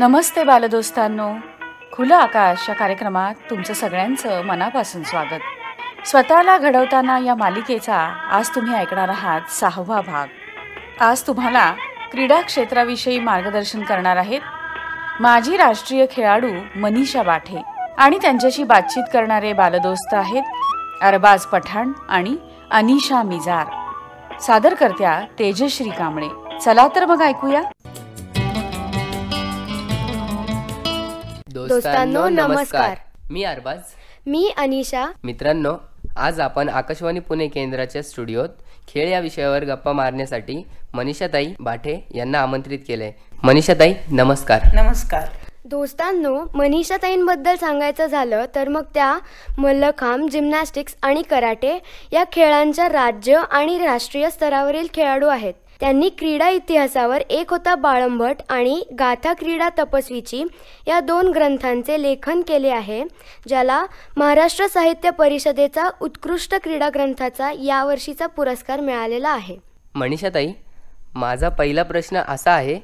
नमस्ते बालदोस्तांनो खुलं आकाश या कार्यक्रमात तुमचं सगळ्यांचं मनापासून स्वागत स्वतःला घडवताना या मालिकेचा आज तुम्ही ऐकणार आहात सहावा भाग आज तुम्हाला क्रीडा क्षेत्राविषयी मार्गदर्शन करणार आहेत माजी राष्ट्रीय खेळाडू मनीषा बाठे आणि त्यांच्याशी बातचीत करणारे बालदोस्त आहेत अरबाज पठाण आणि अनिशा मिजार सादर करत्या तेजश्री कांबळे चला तर मग ऐकूया दोस्तांनो नमस्कार मी अरबाज मी अनिशा मित्रांनो आज आपण आकाशवाणी पुणे केंद्राच्या स्टुडिओत खेळ या विषयावर गप्पा मारण्यासाठी मनीषाताई भाटे यांना आमंत्रित केले मनीषाताई नमस्कार नमस्कार दोस्तांनो मनीषाताईंबद्दल सांगायचं झालं तर मग त्या मल्लखांब जिम्नॅस्टिक्स आणि कराटे या खेळांच्या राज्य आणि राष्ट्रीय स्तरावरील खेळाडू आहेत त्यांनी क्रीडा इतिहासावर एक होता बाळंभट आणि गाथा क्रीडा तपस्वीची या दोन ग्रंथांचे लेखन केले आहे ज्याला महाराष्ट्र साहित्य परिषदेचा उत्कृष्ट क्रीडा ग्रंथाचा यावर्षीचा पुरस्कार मिळालेला आहे मनीषाताई माझा पहिला प्रश्न असा आहे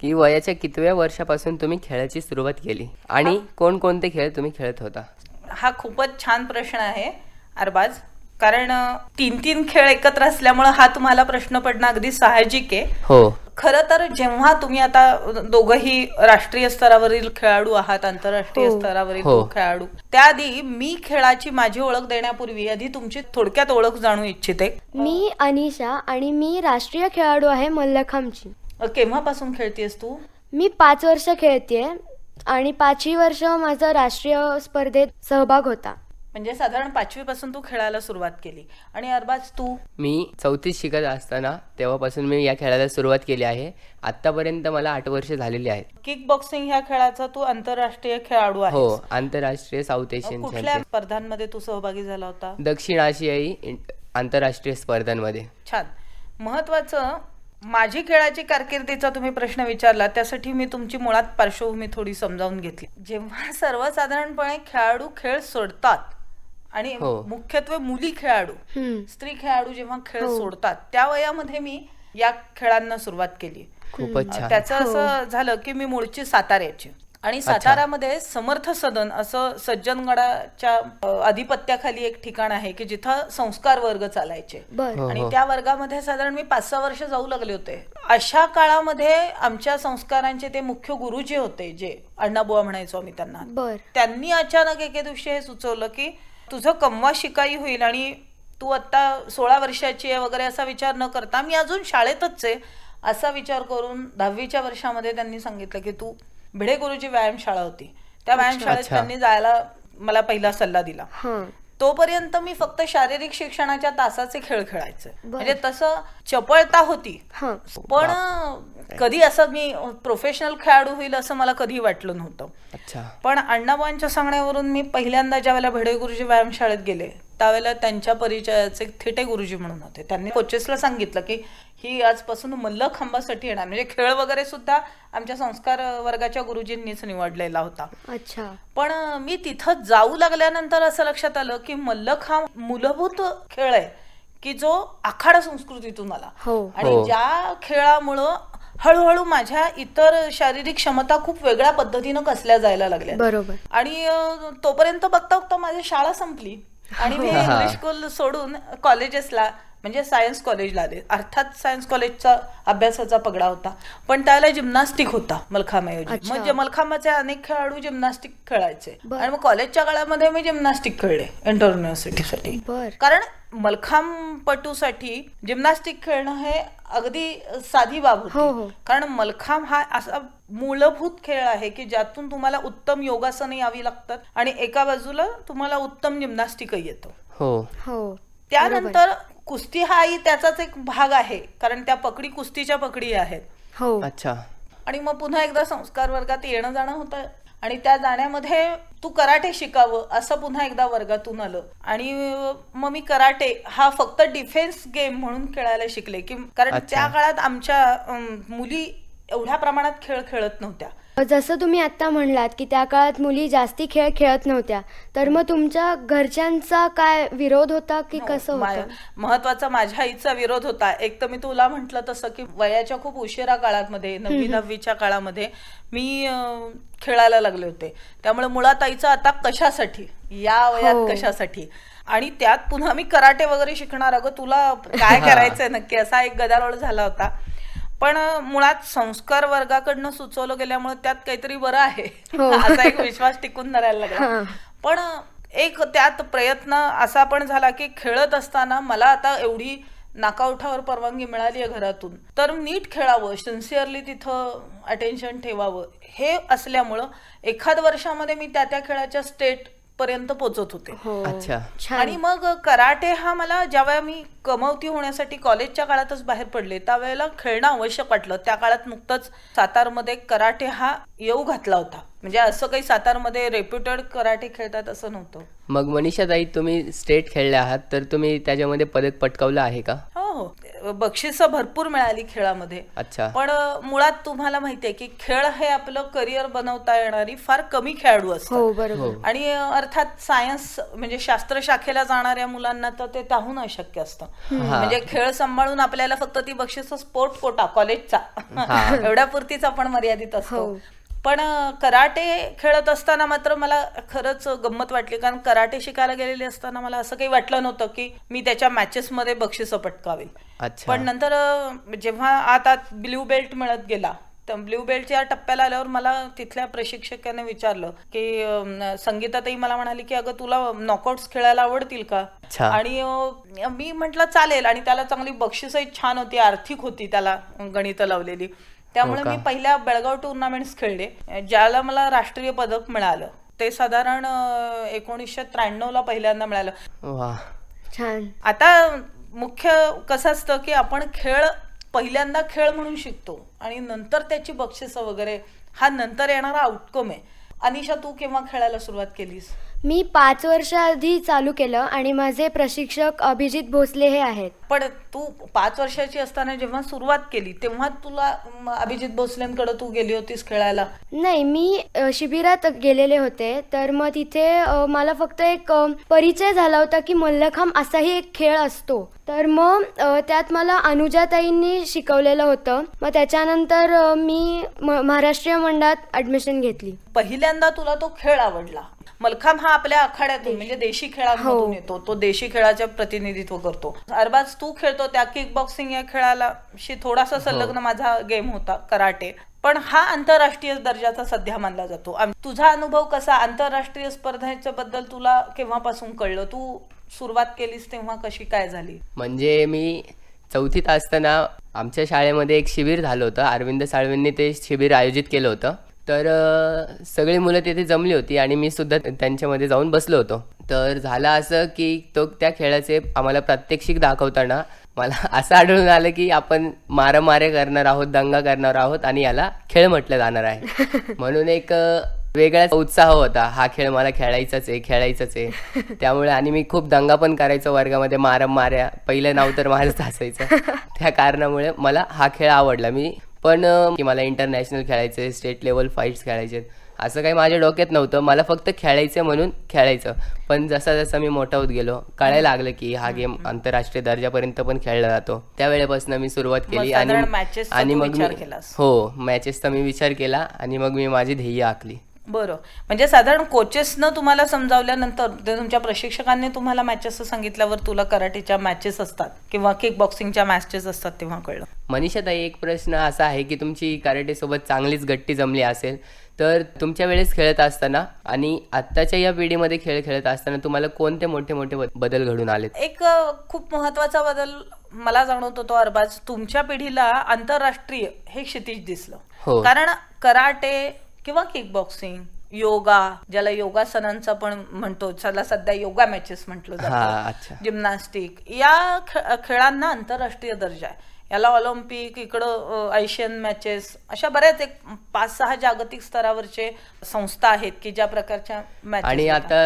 की वयाच्या कितव्या वर्षापासून तुम्ही खेळाची सुरुवात केली आणि कोणकोणते खेळ तुम्ही खेळत होता हा खूपच छान प्रश्न आहे अरबाज कारण तीन तीन खेळ एकत्र असल्यामुळे हा तुम्हाला प्रश्न पडणं अगदी साहजिक आहे हो खरं तर जेव्हा तुम्ही आता दोघही राष्ट्रीय स्तरावरील खेळाडू आहात आंतरराष्ट्रीय हो. स्तरावरील हो. खेळाडू त्याआधी मी खेळाची माझी ओळख देण्यापूर्वी आधी तुमची थोडक्यात ओळख जाणू इच्छिते मी अनिशा आणि मी राष्ट्रीय खेळाडू आहे मल्लखांबची केव्हापासून खेळतेस तू मी पाच वर्ष खेळतेय आणि पाचही वर्ष माझा राष्ट्रीय स्पर्धेत सहभाग होता म्हणजे साधारण पाचवी पासून तू खेळायला सुरुवात केली आणि अरबाज तू मी चौथीत शिकत असताना तेव्हापासून मी या खेळाला सुरुवात केली आहे आतापर्यंत मला आठ वर्ष झालेली आहेत किक बॉक्सिंग ह्या खेळाचा तू आंतरराष्ट्रीय खेळाडू आहे हो आंतरराष्ट्रीय साऊथ एशियन कुठल्या स्पर्धांमध्ये तू सहभागी झाला होता दक्षिण आशियाई आंतरराष्ट्रीय स्पर्धांमध्ये छान महत्वाचं माझी खेळाची कारकिर्दीचा तुम्ही प्रश्न विचारला त्यासाठी मी तुमची मुळात पार्श्वभूमी थोडी समजावून घेतली जेव्हा सर्वसाधारणपणे खेळाडू खेळ सोडतात आणि हो. मुख्यत्वे मुली खेळाडू स्त्री खेळाडू जेव्हा खेळ हो. सोडतात त्या वयामध्ये मी या खेळांना सुरुवात केली खूपच त्याचं हो. असं झालं की मी मुळची साताऱ्याची आणि सातारामध्ये समर्थ सदन असं सज्जनगडाच्या आधिपत्याखाली एक ठिकाण आहे की जिथं संस्कार वर्ग चालायचे हो, आणि हो. त्या वर्गामध्ये साधारण मी पाच सहा वर्ष जाऊ लागले होते अशा काळामध्ये आमच्या संस्कारांचे ते मुख्य गुरुजी होते जे अण्णाबुवा म्हणायचो आम्ही त्यांना त्यांनी अचानक एके दिवशी हे सुचवलं की तुझं कमवा शिकाई होईल आणि तू आता सोळा वर्षाची आहे वगैरे असा विचार न करता मी अजून शाळेतच आहे असा विचार करून दहावीच्या वर्षामध्ये त्यांनी सांगितलं की तू भिडे गुरुजी व्यायामशाळा होती त्या व्यायामशाळेत त्यांनी जायला मला पहिला सल्ला दिला तोपर्यंत मी फक्त शारीरिक शिक्षणाच्या तासाचे खेळ खेळायचे म्हणजे तसं चपळता होती पण कधी असं मी प्रोफेशनल खेळाडू होईल असं मला कधी वाटलं नव्हतं पण अण्णाबाईंच्या सांगण्यावरून मी पहिल्यांदा वेळेला भिडे गुरुजी व्यायामशाळेत गेले त्यावेळेला त्यांच्या परिचयाचे थेटे गुरुजी म्हणून होते त्यांनी कोचेसला सांगितलं की ही आजपासून मल्लखांबासाठी खांबासाठी येणार म्हणजे खेळ वगैरे सुद्धा आमच्या संस्कार वर्गाच्या गुरुजींनीच निवडलेला होता अच्छा पण मी तिथं जाऊ लागल्यानंतर असं लक्षात आलं की मल्लखांब मूलभूत खेळ आहे की जो आखाडा संस्कृतीतून आला हो. आणि हो. ज्या खेळामुळं हळूहळू माझ्या इतर शारीरिक क्षमता खूप वेगळ्या पद्धतीनं कसल्या जायला लागल्या बरोबर आणि तोपर्यंत बघता बघता माझी शाळा संपली आणि मी इंग्लिश स्कूल सोडून कॉलेजेसला म्हणजे सायन्स कॉलेजला आले अर्थात सायन्स कॉलेजचा अभ्यासाचा पगडा होता पण त्याला जिम्नास्टिक होता मलखामाऐवजी म्हणजे मलखामाचे अनेक खेळाडू जिम्नास्टिक खेळायचे आणि मग कॉलेजच्या काळामध्ये मी जिम्नास्टिक खेळले इंटर साठी कारण पटूसाठी जिम्नास्टिक खेळणं हे अगदी साधी बाब होती हो, हो. कारण मलखांब हा असा मूलभूत खेळ आहे की ज्यातून तुम्हाला उत्तम योगासन यावी लागतात आणि एका बाजूला तुम्हाला उत्तम जिम्नास्टिकही येतो हो हो त्यानंतर कुस्ती हाही त्याचाच एक भाग आहे कारण त्या पकडी कुस्तीच्या पकडी आहेत हो अच्छा आणि मग पुन्हा एकदा संस्कार वर्गात येणं जाणं होतं आणि त्या जाण्यामध्ये तू कराटे शिकावं असं पुन्हा एकदा वर्गातून आलं आणि मग मी कराटे हा फक्त डिफेन्स गेम म्हणून खेळायला शिकले की कारण त्या काळात आमच्या मुली एवढ्या प्रमाणात खेळ खेळत नव्हत्या जसं तुम्ही आता म्हणलात की त्या काळात मुली जास्ती खेळ खेळत नव्हत्या तर मग तुमच्या घरच्यांचा काय विरोध होता की कसं महत्वाचा माझ्या आईचा विरोध होता एक तर मी तुला म्हटलं तसं की वयाच्या खूप उशिरा काळामध्ये नववी नववीच्या काळामध्ये मी खेळायला लागले होते त्यामुळे मुळात आईचं आता कशासाठी या वयात हो. कशासाठी आणि त्यात पुन्हा मी कराटे वगैरे शिकणार अगं तुला काय करायचंय नक्की असा एक गदारोळ झाला होता पण मुळात संस्कार वर्गाकडनं सुचवलं गेल्यामुळे त्यात काहीतरी बरं आहे हो. असा एक विश्वास टिकून धरायला लागला पण एक त्यात प्रयत्न असा पण झाला की खेळत असताना मला आता एवढी नाकाउठावर परवानगी मिळाली आहे घरातून तर नीट खेळावं सिन्सिअरली तिथं अटेन्शन ठेवावं हे असल्यामुळं एखाद वर्षामध्ये मी त्या त्या खेळाच्या स्टेट पर्यंत पोहोचत होते हो. आणि मग कराटे हा मला ज्यावेळेला मी कमवती होण्यासाठी कॉलेजच्या काळातच बाहेर पडले त्यावेळेला खेळणं आवश्यक वाटलं त्या काळात नुकतंच सातारमध्ये कराटे हा येऊ घातला होता म्हणजे असं काही सातारमध्ये रेप्युटेड कराटे खेळतात असं नव्हतं मग मनीषा ताई तुम्ही स्टेट खेळले आहात तर तुम्ही त्याच्यामध्ये पदक पटकावलं आहे का हो हो बक्षिस भरपूर मिळाली खेळामध्ये अच्छा पण मुळात तुम्हाला माहितीये की खेळ हे आपलं करिअर बनवता येणारी फार कमी खेळाडू असतात हो, हो. आणि अर्थात सायन्स म्हणजे शास्त्र शाखेला जाणाऱ्या मुलांना तर ते त्याहून अशक्य असतं म्हणजे खेळ सांभाळून आपल्याला फक्त ती बक्षिस स्पोर्ट कोटा कॉलेजचा एवढ्या पुरतीच आपण मर्यादित असतो हो. पण कराटे खेळत असताना मात्र मला खरंच गंमत वाटली कारण कराटे शिकायला गेलेले असताना मला असं काही वाटलं नव्हतं की मी त्याच्या मॅचेसमध्ये बक्षीस पटकावेल पण नंतर जेव्हा आता ब्ल्यू बेल्ट मिळत गेला तर ब्ल्यू बेल्टच्या टप्प्याला आल्यावर मला तिथल्या प्रशिक्षकाने विचारलं की संगीतातही मला म्हणाली की अगं तुला नॉकआउट्स खेळायला आवडतील का आणि मी म्हटलं चालेल आणि त्याला चांगली बक्षीसही छान होती आर्थिक होती त्याला गणित लावलेली त्यामुळे हो मी पहिल्या बेळगाव टुर्नामेंट खेळले ज्याला मला राष्ट्रीय पदक मिळालं ते साधारण एकोणीसशे त्र्याण्णव ला पहिल्यांदा मिळालं छान आता मुख्य कसं असतं की आपण खेळ पहिल्यांदा खेळ म्हणून शिकतो आणि नंतर त्याची बक्षिसं वगैरे हा नंतर येणारा आउटकम आहे अनिशा तू केव्हा खेळायला सुरुवात केलीस मी पाच वर्ष आधी चालू केलं आणि माझे प्रशिक्षक अभिजित भोसले हे आहेत पण तू पाच वर्षाची असताना जेव्हा सुरुवात केली तेव्हा तुला अभिजीत अभिजित भोसलेंकडे तू गेली होतीस खेळायला नाही मी शिबिरात गेलेले होते तर मग तिथे मला फक्त एक परिचय झाला होता की मल्लखांब असाही एक खेळ असतो तर मग त्यात मला अनुजाताईंनी शिकवलेलं होतं मग त्याच्यानंतर मी महाराष्ट्रीय मंडळात ऍडमिशन घेतली पहिल्यांदा तुला तो खेळ आवडला मलखांब हा आपल्या आखाड्यातून म्हणजे देशी खेळामधून हो. येतो तो देशी खेळाचे प्रतिनिधित्व करतो अरबाज तू खेळतो त्या किक बॉक्सिंग या खेळाला थोडासा हो. संलग्न माझा गेम होता कराटे पण हा आंतरराष्ट्रीय दर्जाचा सध्या मानला जातो तुझा अनुभव कसा आंतरराष्ट्रीय स्पर्धेच्या बद्दल तुला केव्हापासून कळलं तू सुरुवात केलीस तेव्हा कशी काय झाली म्हणजे मी चौथीत असताना आमच्या शाळेमध्ये एक शिबिर झालं होतं अरविंद साळवेंनी ते शिबिर आयोजित केलं होतं तर सगळी मुलं तिथे जमली होती आणि मी सुद्धा त्यांच्यामध्ये जाऊन बसलो होतो तर झालं असं की तो त्या खेळाचे आम्हाला प्रात्यक्षिक दाखवताना मला असं आढळून आलं की आपण मारामारे करणार आहोत दंगा करणार आहोत आणि याला खेळ म्हटलं जाणार आहे म्हणून एक वेगळाच उत्साह होता हा खेळ मला खेळायचाच आहे खेळायचाच आहे त्यामुळे आणि मी खूप दंगा पण करायचो वर्गामध्ये मारम माऱ्या पहिलं नाव तर माझंच असायचं त्या कारणामुळे मला हा खेळ आवडला मी पण की मला इंटरनॅशनल खेळायचं आहे स्टेट लेवल फाईट्स खेळायचे असं काही माझ्या डोक्यात नव्हतं मला फक्त खेळायचं म्हणून खेळायचं पण जसा जसा मी मोठा होत गेलो कळायला लागलं की हा गेम आंतरराष्ट्रीय दर्जापर्यंत पण खेळला जातो त्यावेळेपासून मी सुरुवात केली आणि आणि मग हो मॅचेसचा मी विचार केला आणि मग मी माझी ध्येय आखली बरं म्हणजे साधारण कोचेसनं तुम्हाला समजावल्यानंतर ते तुमच्या प्रशिक्षकांनी तुम्हाला मॅचेस सांगितल्यावर तुला कराटेच्या मॅचेस असतात किंवा किक बॉक्सिंगच्या मॅचेस असतात तेव्हा कळलं ताई एक प्रश्न असा आहे की तुमची कराटेसोबत चांगलीच गट्टी जमली असेल तर तुमच्या वेळेस खेळत असताना आणि आत्ताच्या या पिढीमध्ये खेळ खेळत असताना तुम्हाला कोणते मोठे मोठे बदल घडून आले एक खूप महत्वाचा बदल मला जाणवत होतो अरबाज तुमच्या पिढीला आंतरराष्ट्रीय हे क्षितिज दिसलं हो. कारण कराटे किंवा किक बॉक्सिंग योगा ज्याला योगासनांचा पण म्हणतो ज्याला सध्या योगा मॅचेस म्हटलं जातं जिम्नॅस्टिक या खेळांना आंतरराष्ट्रीय दर्जा आहे याला ऑलिम्पिक इकडं आशियन मॅचेस अशा बऱ्याच एक पाच सहा जागतिक स्तरावरचे संस्था आहेत की ज्या प्रकारच्या आणि आता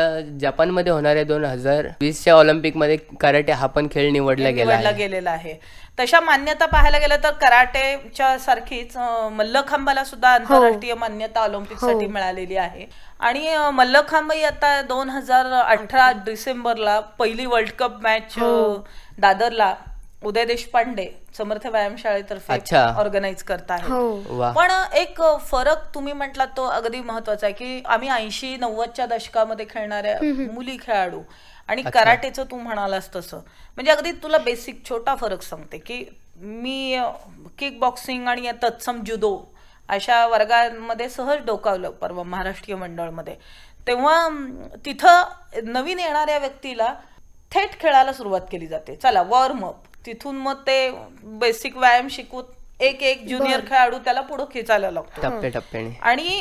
जपानमध्ये होणाऱ्या दोन हजार वीसच्या ऑलिम्पिकमध्ये कराटे हा पण खेळ निवडला गेला गेलेला आहे तशा मान्यता पाहायला गेलं तर कराटेच्या सारखीच मल्लखांबाला सुद्धा हो. आंतरराष्ट्रीय मान्यता ऑलिम्पिकसाठी हो. मिळालेली आहे आणि ही आता दोन हजार अठरा डिसेंबरला पहिली वर्ल्ड कप मॅच दादरला उदय देशपांडे समर्थ व्यायामशाळेतर्फे ऑर्गनाईज करत आहे हो. पण एक फरक तुम्ही म्हटला तो अगदी महत्वाचा आहे की आम्ही ऐंशी नव्वदच्या दशकामध्ये खेळणाऱ्या मुली खेळाडू आणि कराटेचं तू म्हणालास तसं म्हणजे अगदी तुला बेसिक छोटा फरक सांगते की मी किक बॉक्सिंग आणि तत्सम जुदो अशा वर्गांमध्ये सहज डोकावलं परवा महाराष्ट्रीय मंडळमध्ये तेव्हा तिथं नवीन येणाऱ्या व्यक्तीला थेट खेळायला सुरुवात केली जाते चला वॉर्म अप तिथून मग ते बेसिक व्यायाम शिकू एक एक ज्युनियर खेळाडू त्याला पुढे खेचायला लागतो आणि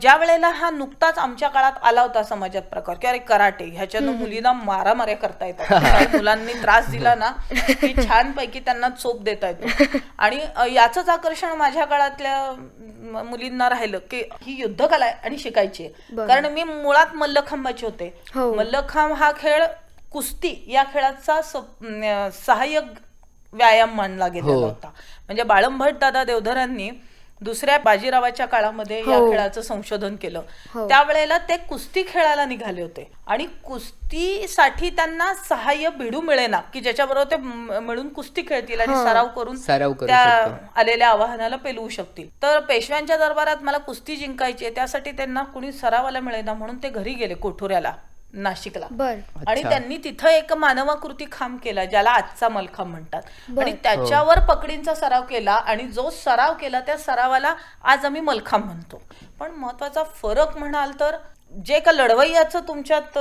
ज्या वेळेला हा नुकताच आमच्या काळात आला होता समाजात प्रकार की अरे कराटे ह्याच्यानं मुलीला मारामाऱ्या करता येतात मुलांनी त्रास दिला ना की छानपैकी त्यांना चोप देता येतो आणि याचंच आकर्षण माझ्या काळातल्या मुलींना राहिलं की ही कला आहे आणि शिकायची कारण मी मुळात मल्लखांबाचे होते हो. मल्लखांब हा खेळ कुस्ती या खेळाचा सहाय्यक व्यायाम मानला गेलेला हो. होता म्हणजे बाळंभट दादा देवधरांनी दुसऱ्या बाजीरावाच्या काळामध्ये या हो. खेळाचं संशोधन केलं हो. त्यावेळेला ते कुस्ती खेळायला निघाले होते आणि कुस्तीसाठी त्यांना सहाय्य भिडू मिळेना की ज्याच्याबरोबर ते मिळून कुस्ती खेळतील आणि सराव करून त्या आलेल्या आवाहनाला पेलवू शकतील तर पेशव्यांच्या दरबारात मला कुस्ती जिंकायची त्यासाठी त्यांना कुणी सरावाला मिळेना म्हणून ते घरी गेले कोठोऱ्याला नाशिकला आणि त्यांनी तिथं एक मानवाकृती खांब केला ज्याला आजचा मलखांब म्हणतात आणि त्याच्यावर हो. पकडींचा सराव केला आणि जो सराव केला त्या सरावाला आज आम्ही मलखांब म्हणतो पण महत्वाचा फरक म्हणाल तर जे का लढवय्याचं तुमच्यात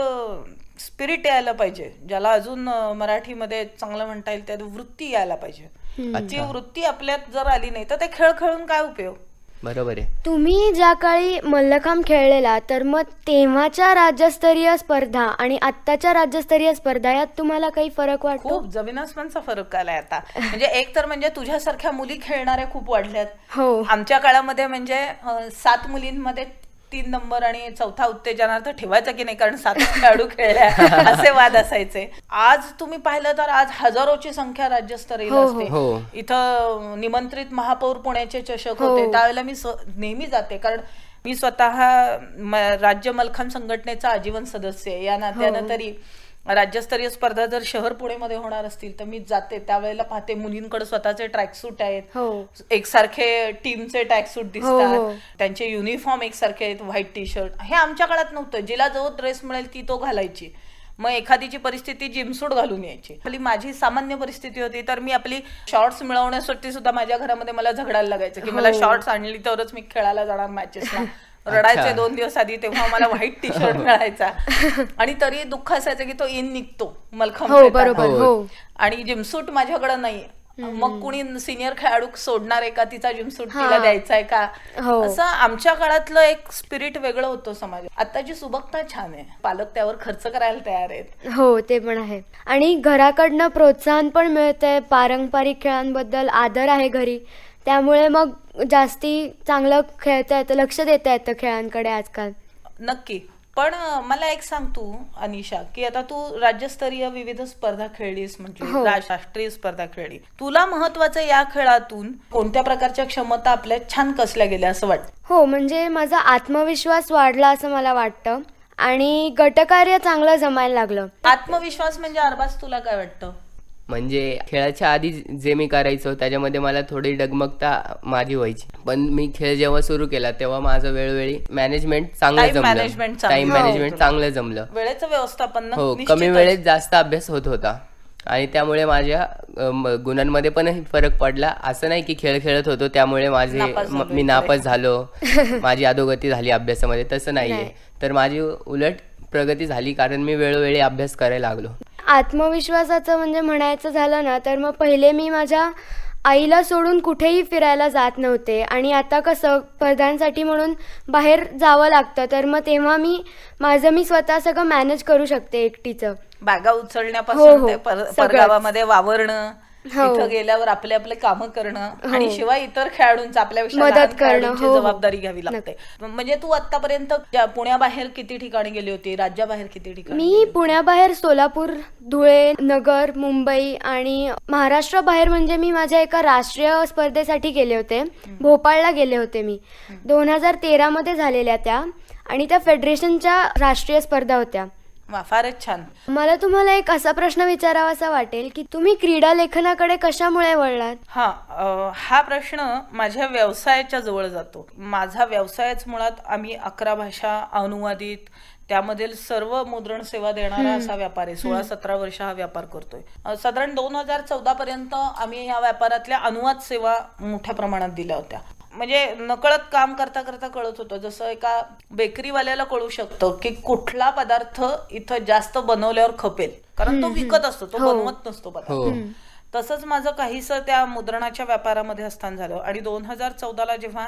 स्पिरिट यायला पाहिजे ज्याला अजून मराठीमध्ये चांगलं म्हणता येईल त्यात वृत्ती यायला पाहिजे ती वृत्ती आपल्यात जर आली नाही तर ते खेळ खेळून काय उपयोग बरोबर आहे तुम्ही ज्या काळी मल्लखांब खेळलेला तर मग तेव्हाच्या राज्यस्तरीय स्पर्धा आणि आत्ताच्या राज्यस्तरीय स्पर्धा यात तुम्हाला काही फरक वाटतो खूप जमीनास्मानचा फरक आलाय आता म्हणजे एक तर म्हणजे तुझ्यासारख्या मुली खेळणाऱ्या खूप वाढल्यात हो आमच्या काळामध्ये म्हणजे सात मुलींमध्ये तीन नंबर आणि चौथा उत्तेजनार्थ ठेवायचा की नाही कारण सात खेळाडू खेळल्या असे वाद असायचे आज तुम्ही पाहिलं तर आज हजारोची संख्या राज्यस्तरीय हो, हो. असते हो. इथं निमंत्रित महापौर पुण्याचे चषक होते त्यावेळेला मी नेहमी जाते कारण मी स्वतः राज्य मलखान संघटनेचा आजीवन सदस्य आहे या नात्यानं तरी राज्यस्तरीय स्पर्धा जर शहर पुणे मध्ये होणार असतील तर मी जाते त्यावेळेला पाहते मुलींकडे स्वतःचे ट्रॅक सूट आहेत हो. एकसारखे टीमचे सूट हो, दिसतात हो. त्यांचे युनिफॉर्म एकसारखे आहेत व्हाईट टी शर्ट हे आमच्या काळात नव्हतं जिला जो ड्रेस मिळेल ती तो घालायची मग एखादीची परिस्थिती जिमसूट घालून यायची आपली माझी सामान्य परिस्थिती होती तर मी आपली शॉर्ट्स मिळवण्यासाठी सुद्धा माझ्या घरामध्ये मला झगडायला लागायचं की मला शॉर्ट्स आणली तरच मी खेळायला जाणार मॅचेसला रडायचे दोन दिवस आधी तेव्हा मला व्हाईट टी शर्ट मिळायचा आणि तरी दुःख असायचं की तो इन निघतो मलखम हो, हो. आणि जिमसूट माझ्याकडे नाही मग कुणी सिनियर खेळाडू सोडणार आहे का तिचा जिमसूट तिला द्यायचा आहे का हो. असं आमच्या काळातलं एक स्पिरिट वेगळं होतं समाज आताची सुबकता छान आहे पालक त्यावर खर्च करायला तयार आहेत हो ते पण आहे आणि घराकडनं प्रोत्साहन पण मिळतंय पारंपरिक खेळांबद्दल आदर आहे घरी त्यामुळे मग जास्ती चांगलं खेळता येतं लक्ष देता येतं खेळांकडे आजकाल नक्की पण मला एक सांग तू अनिशा की आता तू राज्यस्तरीय विविध स्पर्धा खेळलीस म्हणजे हो. राष्ट्रीय स्पर्धा खेळली तुला महत्वाचं या खेळातून कोणत्या प्रकारच्या क्षमता आपल्या छान कसल्या गेल्या असं वाटत हो म्हणजे माझा आत्मविश्वास वाढला असं मला वाटतं आणि गटकार्य चांगलं जमायला लागलं आत्मविश्वास म्हणजे अरबाज तुला काय वाटतं म्हणजे खेळाच्या आधी जे मी करायचो त्याच्यामध्ये मला थोडी डगमगता माझी व्हायची पण मी खेळ जेव्हा सुरू केला तेव्हा माझं वेळोवेळी मॅनेजमेंट चांगलं जमलं टाइम मॅनेजमेंट हो, चांगलं जमलं वेळेचं व्यवस्थापन हो कमी वेळेत जास्त अभ्यास होत होता आणि त्यामुळे माझ्या गुणांमध्ये पण फरक पडला असं नाही की खेळ खेळत होतो त्यामुळे माझे मी नापास झालो माझी अधोगती झाली अभ्यासामध्ये तसं नाहीये तर माझी उलट प्रगती झाली कारण मी वेळोवेळी अभ्यास करायला लागलो आत्मविश्वासाचं म्हणजे म्हणायचं झालं ना तर मग पहिले मी माझ्या आईला सोडून कुठेही फिरायला जात नव्हते आणि आता कसं स्पर्धांसाठी म्हणून बाहेर जावं लागतं तर मग तेव्हा मी माझं मी स्वतः सगळं मॅनेज करू शकते एकटीचं बागा उचलण्यापासून हो, हो, पर- वावरणं हो. तिथं गेल्यावर आपले आपले कामं करणं हो. आणि शिवाय इतर खेळाडूंचा आपल्या मदत ही हो, जबाबदारी घ्यावी लागते म्हणजे तू आतापर्यंत पुण्याबाहेर किती ठिकाणी गेली होती राज्याबाहेर किती ठिकाणी मी पुण्याबाहेर सोलापूर धुळे नगर मुंबई आणि महाराष्ट्र बाहेर म्हणजे मी माझ्या एका राष्ट्रीय स्पर्धेसाठी गेले होते भोपाळला गेले होते मी दोन हजार तेरा मध्ये झालेल्या त्या आणि त्या फेडरेशनच्या राष्ट्रीय स्पर्धा होत्या फारच छान मला तुम्हाला एक असा प्रश्न विचारावा असा वाटेल की तुम्ही क्रीडा लेखनाकडे कशामुळे वळलात हा हा प्रश्न माझ्या व्यवसायाच्या जवळ जातो माझा व्यवसायच मुळात आम्ही अकरा भाषा अनुवादित त्यामधील सर्व मुद्रण सेवा देणारा असा व्यापार आहे सोळा सतरा वर्ष हा व्यापार करतोय साधारण दोन हजार चौदा पर्यंत आम्ही या व्यापारातल्या अनुवाद सेवा मोठ्या प्रमाणात दिल्या होत्या म्हणजे नकळत काम करता करता कळत होतं जसं एका बेकरीवाल्याला कळू शकतं की कुठला पदार्थ इथं जास्त बनवल्यावर खपेल कारण तो विकत असतो तो हो. बनवत नसतो पदार्थ हो. तसंच माझं काहीस त्या मुद्रणाच्या व्यापारामध्ये स्थान झालं आणि दोन हजार चौदाला जेव्हा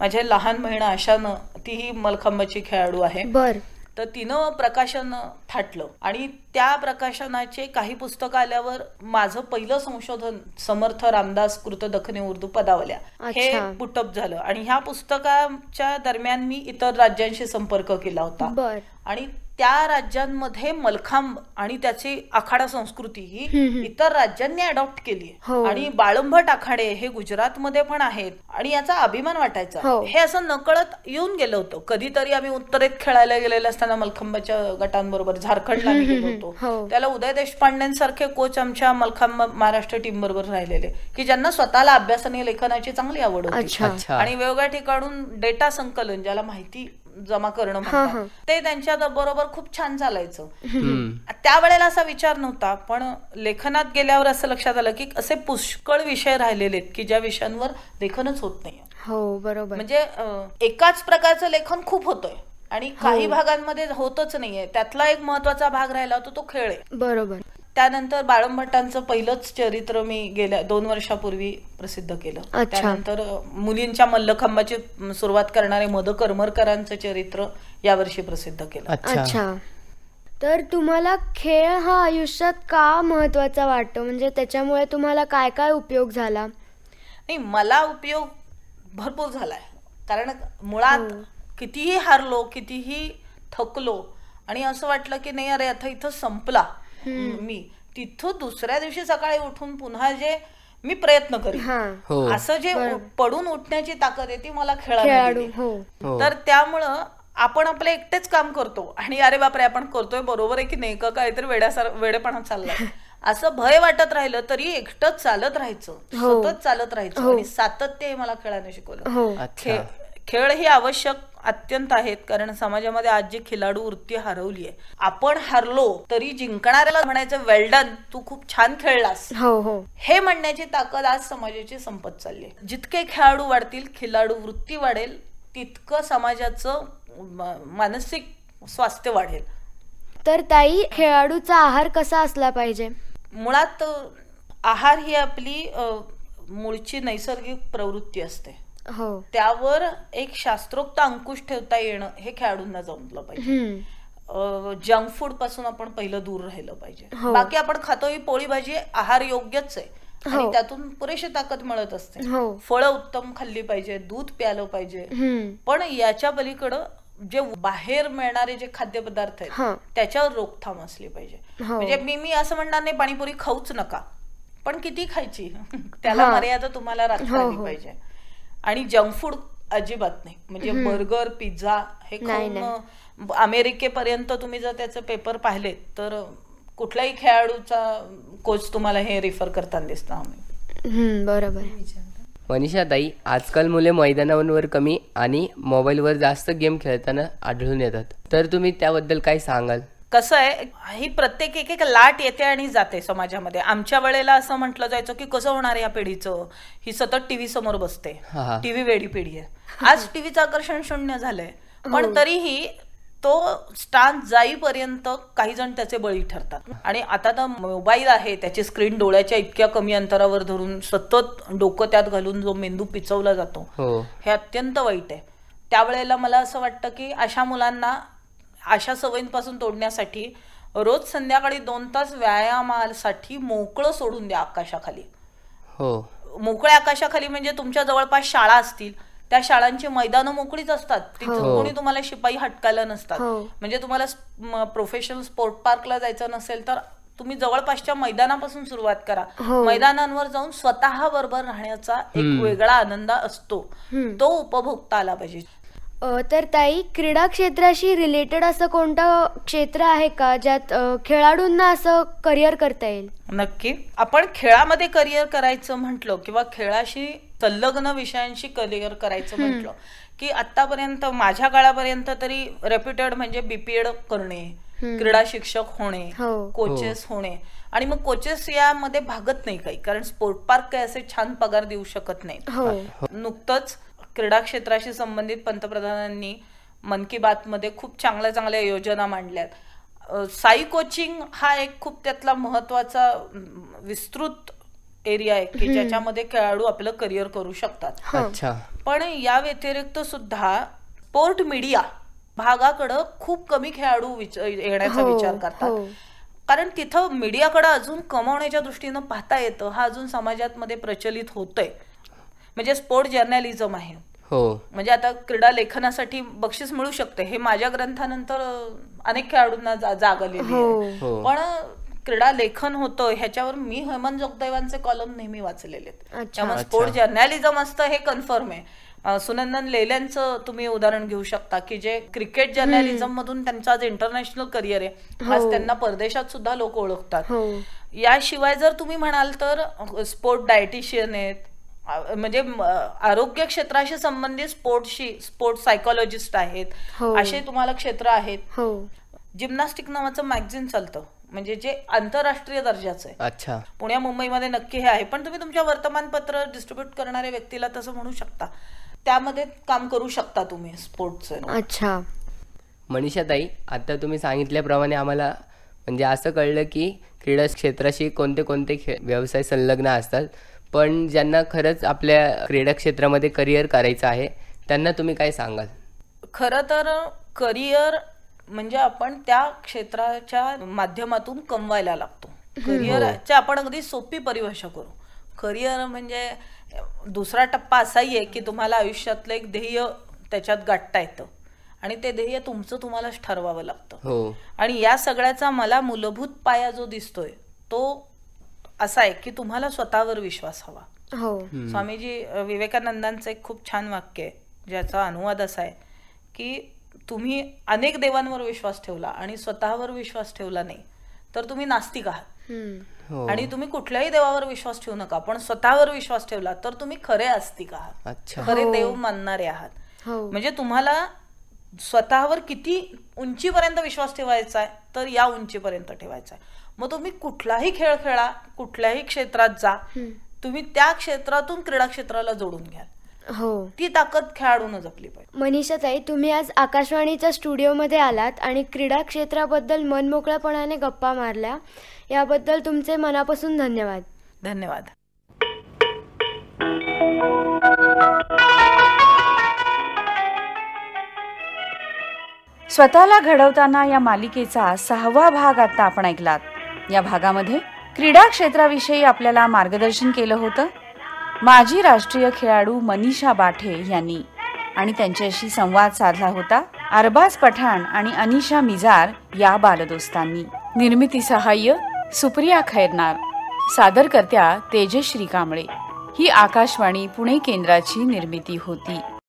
माझ्या लहान बहीण आशानं तीही मलखंबाची खेळाडू आहे तर तिनं प्रकाशन थाटलं आणि त्या प्रकाशनाचे काही पुस्तकं आल्यावर माझं पहिलं संशोधन समर्थ रामदास कृत दखने उर्दू पदावल्या हे पुटअप झालं आणि ह्या पुस्तकाच्या दरम्यान मी इतर राज्यांशी संपर्क केला होता आणि त्या राज्यांमध्ये मलखांब आणि त्याची आखाडा संस्कृती ही इतर राज्यांनी अडॉप्ट केली हो. आणि बाळंभट आखाडे हे गुजरातमध्ये पण आहेत आणि याचा अभिमान वाटायचा हो. हे असं नकळत येऊन गेलं होतं कधीतरी आम्ही उत्तरेत खेळायला गेलेलं असताना मलखंबाच्या गटांबरोबर झारखंडला होतो हो. त्याला उदय देशपांडेंसारखे कोच आमच्या मलखांब महाराष्ट्र टीम बरोबर राहिलेले की ज्यांना स्वतःला अभ्यास आणि लेखनाची चांगली आवड होती आणि वेगवेगळ्या ठिकाणून डेटा संकलन ज्याला माहिती जमा करणं ते त्यांच्या बरोबर खूप छान चालायचं त्यावेळेला असा विचार नव्हता पण लेखनात गेल्यावर असं लक्षात आलं की असे पुष्कळ विषय राहिलेले की ज्या विषयांवर लेखनच होत नाही हो बरोबर म्हणजे एकाच प्रकारचं लेखन खूप होतंय आणि काही हो. भागांमध्ये होतच नाहीये त्यातला एक महत्वाचा भाग राहिला होता तो खेळ आहे बरोबर त्यानंतर बाळंभट्टांचं पहिलंच चरित्र मी गेल्या दोन वर्षापूर्वी प्रसिद्ध केलं त्यानंतर मुलींच्या मल्लखंबाची सुरुवात करणारे मद करमरकरांचं चरित्र यावर्षी प्रसिद्ध केलं अच्छा तर तुम्हाला खेळ हा आयुष्यात का महत्वाचा वाटतो म्हणजे त्याच्यामुळे तुम्हाला काय काय उपयोग झाला नाही मला उपयोग भरपूर झालाय कारण मुळात हो. कितीही हारलो कितीही थकलो आणि असं वाटलं की नाही अरे आता इथं संपला मी तिथून दुसऱ्या दिवशी सकाळी उठून पुन्हा जे मी प्रयत्न करेन हो. असं जे पडून उठण्याची ताकद आहे ती मला खेळाडू हो. हो. तर त्यामुळं आपण आपले एकटेच काम करतो आणि अरे बापरे आपण करतोय बरोबर आहे की नाही का काहीतरी वेड्यासार वेडेपणा चाललाय असं भय वाटत राहिलं तरी एकटंच चालत राहायचं सतत चालत राहायचं आणि सातत्य मला खेळायला शिकवलं खेळ हे आवश्यक अत्यंत आहेत कारण समाजामध्ये आज जी खिलाडू वृत्ती हरवली आहे आपण हरलो तरी जिंकणाऱ्याला म्हणायचं वेल्डन तू खूप छान खेळलास हो हो हे म्हणण्याची ताकद आज समाजाची संपत चालली आहे जितके खेळाडू वाढतील खिलाडू वृत्ती वाढेल तितकं समाजाचं मानसिक स्वास्थ्य वाढेल तर ताई खेळाडूचा आहार कसा असला पाहिजे मुळात आहार ही आपली मूळची नैसर्गिक प्रवृत्ती असते हो. त्यावर एक शास्त्रोक्त अंकुश ठेवता येणं हे खेळाडूंना जमलं पाहिजे जंक फूड पासून आपण पहिलं दूर राहिलं पाहिजे हो. बाकी आपण खातो ही पोळी भाजी आहार योग्यच आहे हो. आणि त्यातून पुरेशी ताकद मिळत असते फळं उत्तम खाल्ली पाहिजे दूध प्यालं पाहिजे पण याच्या पलीकडं जे बाहेर मिळणारे जे खाद्यपदार्थ आहेत त्याच्यावर रोकथाम असली पाहिजे म्हणजे मी मी असं म्हणणार नाही पाणीपुरी खाऊच नका पण किती खायची त्याला मर्यादा तुम्हाला राखता पाहिजे आणि जंक फूड अजिबात नाही म्हणजे बर्गर पिझ्झा हे खाऊन अमेरिकेपर्यंत तुम्ही जर त्याचे पेपर पाहिले तर कुठल्याही खेळाडूचा कोच तुम्हाला हे रिफर करताना दिसतो आम्ही बरोबर मनीषा ताई आजकाल मुले मैदानावर कमी आणि मोबाईलवर जास्त गेम खेळताना आढळून येतात तर तुम्ही त्याबद्दल काय सांगाल कसं आहे ही प्रत्येक एक एक लाट येते आणि जाते समाजामध्ये आमच्या वेळेला असं म्हटलं जायचं की कसं होणार या पिढीचं ही सतत टीव्ही समोर बसते टीव्ही वेळी पिढी आहे आज टीव्हीचं आकर्षण शून्य झालंय हो. पण तरीही तो स्टान जाईपर्यंत काही जण त्याचे बळी ठरतात आणि आता तर मोबाईल आहे त्याची स्क्रीन डोळ्याच्या इतक्या कमी अंतरावर धरून सतत डोकं त्यात घालून जो मेंदू पिचवला जातो हो. हे अत्यंत वाईट आहे त्यावेळेला मला असं वाटतं की अशा मुलांना अशा सवयींपासून तोडण्यासाठी रोज संध्याकाळी दोन तास व्यायामासाठी मोकळं सोडून द्या आकाशाखाली हो मोकळ्या आकाशाखाली म्हणजे तुमच्या जवळपास शाळा असतील त्या शाळांची मैदानं मोकळीच असतात तिथून हो. कोणी तुम्हाला शिपाई हटकायला नसतात हो. म्हणजे तुम्हाला प्रोफेशनल स्पोर्ट पार्कला जायचं नसेल तर तुम्ही जवळपासच्या मैदानापासून सुरुवात करा हो. मैदानांवर जाऊन स्वतः बरोबर राहण्याचा एक वेगळा आनंद असतो तो उपभोगता आला पाहिजे तर ताई क्रीडा क्षेत्राशी रिलेटेड असं कोणतं क्षेत्र आहे का ज्यात खेळाडूंना असं करिअर करता येईल नक्की आपण खेळामध्ये करिअर करायचं म्हटलं किंवा खेळाशी संलग्न विषयांशी करिअर करायचं म्हटलं की आतापर्यंत माझ्या काळापर्यंत तरी रेप्युटेड म्हणजे बीपीएड करणे क्रीडा शिक्षक होणे कोचेस हो. हो. होणे आणि मग कोचेस यामध्ये भागत नाही काही कारण स्पोर्ट पार्क काही असे छान पगार देऊ शकत नाही हो. नुकतंच क्रीडा क्षेत्राशी संबंधित पंतप्रधानांनी मन की बातमध्ये खूप चांगल्या चांगल्या योजना मांडल्यात साई कोचिंग हा एक खूप त्यातला महत्वाचा विस्तृत एरिया आहे की ज्याच्यामध्ये खेळाडू आपलं करिअर करू शकतात हो. पण या व्यतिरिक्त सुद्धा स्पोर्ट मीडिया भागाकडं खूप कमी खेळाडू येण्याचा हो, विचार करतात हो. कारण तिथं मीडियाकडे अजून कमावण्याच्या दृष्टीनं पाहता येतं हा अजून समाजात मध्ये प्रचलित होतंय म्हणजे स्पोर्ट जर्नॅलिझम आहे हो म्हणजे आता क्रीडा लेखनासाठी बक्षीस मिळू शकते हे माझ्या ग्रंथानंतर अनेक खेळाडूंना जागलेली हो. हो. पण क्रीडा लेखन होतं ह्याच्यावर मी हेमंत जोगदेवांचे कॉलम नेहमी वाचलेले त्यामुळे स्पोर्ट जर्नॅलिझम असतं हे कन्फर्म आहे सुनंदन लेल्यांचं तुम्ही उदाहरण घेऊ शकता की जे क्रिकेट जर्नॅलिझम मधून त्यांचं आज इंटरनॅशनल करिअर आहे हो. आज त्यांना परदेशात सुद्धा लोक ओळखतात याशिवाय जर तुम्ही म्हणाल तर स्पोर्ट डायटिशियन आहेत म्हणजे आरोग्य क्षेत्राशी संबंधित स्पोर्टशी स्पोर्ट सायकोलॉजिस्ट आहेत हो. असे तुम्हाला क्षेत्र आहेत हो. जिम्नास्टिक नावाचं मॅगझिन चालतं म्हणजे जे आंतरराष्ट्रीय दर्जाचं आहे अच्छा पुण्या मुंबईमध्ये नक्की हे आहे पण तुम्ही तुमच्या वर्तमानपत्र डिस्ट्रीब्युट करणाऱ्या व्यक्तीला तसं म्हणू शकता त्यामध्ये काम करू शकता तुम्ही स्पोर्ट्स अच्छा मनीषाताई आता तुम्ही सांगितल्याप्रमाणे आम्हाला म्हणजे असं कळलं की क्रीडा क्षेत्राशी कोणते कोणते व्यवसाय संलग्न असतात पण ज्यांना खरंच आपल्या क्रीडा क्षेत्रामध्ये करिअर करायचं आहे त्यांना तुम्ही काय सांगाल खरं तर करिअर म्हणजे आपण त्या क्षेत्राच्या माध्यमातून कमवायला लागतो करिअरच्या हो. आपण अगदी सोपी परिभाषा करू करिअर म्हणजे दुसरा टप्पा असाही आहे की तुम्हाला आयुष्यातलं एक ध्येय त्याच्यात गाठता येतं आणि ते ध्येय तुमचं तुम्हालाच ठरवावं लागतं हो. आणि या सगळ्याचा मला मूलभूत पाया जो दिसतोय तो असा आहे की तुम्हाला स्वतःवर विश्वास हवा हो स्वामीजी विवेकानंदांचं एक खूप छान वाक्य आहे ज्याचा अनुवाद असा आहे की तुम्ही अनेक देवांवर विश्वास ठेवला आणि स्वतःवर विश्वास ठेवला नाही तर तुम्ही नास्तिक आहात हो. आणि तुम्ही कुठल्याही देवावर विश्वास ठेवू नका पण स्वतःवर विश्वास ठेवला तर तुम्ही खरे आस्तिक आहात खरे हो. देव मानणारे आहात हो. म्हणजे तुम्हाला स्वतःवर किती उंचीपर्यंत विश्वास ठेवायचा आहे तर या उंचीपर्यंत ठेवायचा आहे मग तुम्ही कुठलाही खेळ खेळा कुठल्याही क्षेत्रात जा तुम्ही त्या क्षेत्रातून क्रीडा क्षेत्राला जोडून घ्या हो ती ताकद खेळाडून जपली पाहिजे मनीषा ताई तुम्ही आज आकाशवाणीच्या स्टुडिओमध्ये आलात आणि क्रीडा क्षेत्राबद्दल मन मनमोकळ्यापणाने गप्पा मारल्या याबद्दल तुमचे मनापासून धन्यवाद धन्यवाद स्वतःला घडवताना या मालिकेचा सहावा भाग आता आपण ऐकलात या भागामध्ये क्रीडा क्षेत्राविषयी आपल्याला मार्गदर्शन केलं होतं माजी राष्ट्रीय खेळाडू मनीषा बाठे यांनी आणि त्यांच्याशी संवाद साधला होता अरबाज पठाण आणि अनिशा मिजार या बालदोस्तांनी निर्मिती सहाय्य सुप्रिया खैरनार सादरकर्त्या तेजश्री कांबळे ही आकाशवाणी पुणे केंद्राची निर्मिती होती